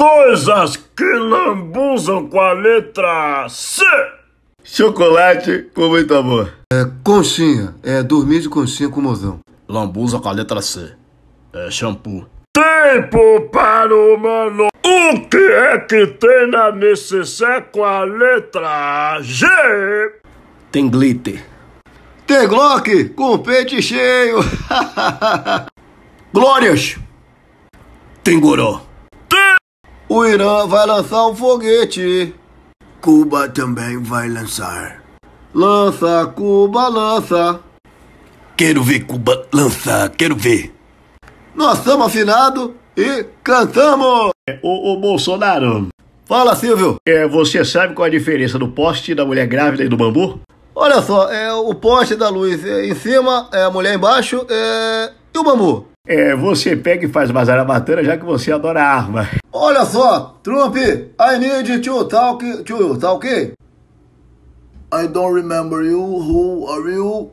coisas que lambuzam com a letra C. Chocolate com muito amor. É, conchinha. É, dormir de conchinha com mozão. Lambuza com a letra C. É, shampoo. Tempo para o mano. O que é que tem na necessaire com a letra G? Tem glitter. Tem Glock com o peito cheio. Glórias. Tem goró. O Irã vai lançar um foguete. Cuba também vai lançar. Lança, Cuba, lança. Quero ver Cuba lançar, quero ver. Nós estamos afinados e cantamos. O, é, o Bolsonaro. Fala, Silvio. É, você sabe qual é a diferença do poste da mulher grávida e do bambu? Olha só, é o poste da luz é, em cima, é a mulher embaixo é, e o bambu é, você pega e faz uma zarabatana, já que você adora arma. Olha só, Trump, I need to talk to ok? I don't remember you, who are you?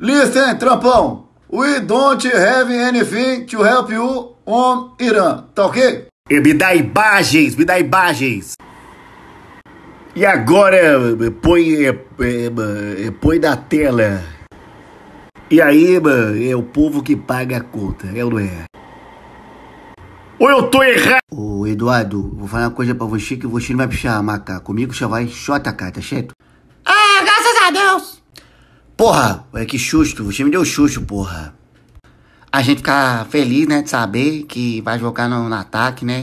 Listen, Trumpão, we don't have anything to help you on Iran. tá ok? E me dá imagens, me dá imagens. E agora, eh, põe, eh, eh, põe na tela. E aí, mano, é o povo que paga a conta, é ou não é? Ou eu tô errado? Ô, Eduardo, vou falar uma coisa pra você que você não vai puxar maca. Comigo você vai só atacar, tá certo? Ah, graças a Deus! Porra, é que susto, você me deu susto, porra. A gente fica feliz, né, de saber que vai jogar no, no ataque, né?